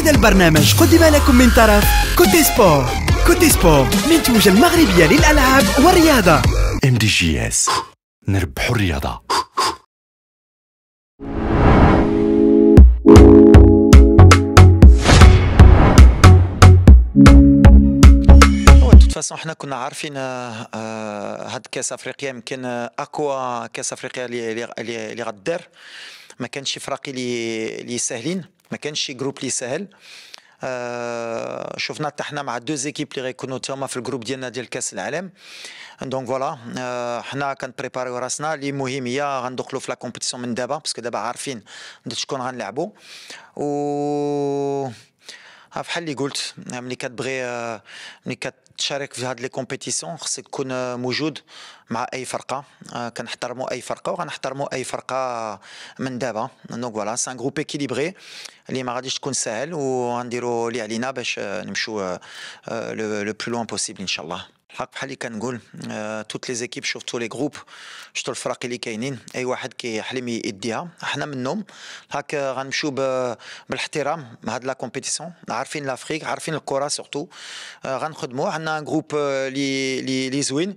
هذا البرنامج قدم لكم من طرف كوتي سبور كوتي سبور منتوج المغربية للألعاب والرياضة ام دي جي اس نربحوا الرياضة فاسون حنا كنا عارفين آه، آه، هاد كاس افريقيا يمكن آه، اقوى كاس افريقيا اللي غدار ما كانش افراقي اللي ساهلين ما كانش شي جروب لي سهل آه شفنا تحنا مع دو زيكيب اللي غيكونوا تاهما في الجروب ديالنا ديال كاس العالم دونك فوالا آه حنا كنبريباريو راسنا اللي مهم هي غندخلوا في لا كومبيتيسيون من دابا باسكو دابا عارفين شكون غنلعبوا و فحال اللي قلت ملي نعم، كتبغي ملي آه، كتشارك في هاد لي كومبيتيسيون خصك تكون آه، موجود مع اي فرقه آه، كنحترموا اي فرقه وغنحترموا اي فرقه من دابا دونك فوالا سان غروب اكيليبري اللي ما غاديش تكون ساهل وغنديروا اللي علينا باش نمشيو لو بلو لوان بوسيبل ان شاء الله هاك بحال اللي كنقول توت لي زيكيب شفتوا لي جروب شفتوا الفرق اللي كاينين اي واحد كيحلم يديها حنا منهم هاك غنمشيو بالاحترام مع هاد لا كومبيتيسيون عارفين لافريك عارفين الكره سورتو آه، غنخدموا عندنا جروب آه، لي لي زوين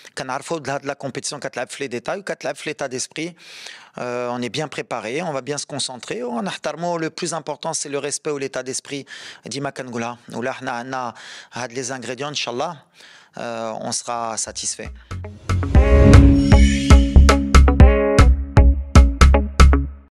كنعرفوا لهاد la la compétition, في لي ديتاي d'esprit d'esprit, euh, on est bien préparé, on va bien se concentrer. On a le plus important, c'est le respect ou l'état d'esprit d'Imakangula. Ou là, on a les ingrédients, Inch'Allah, euh, on sera satisfait.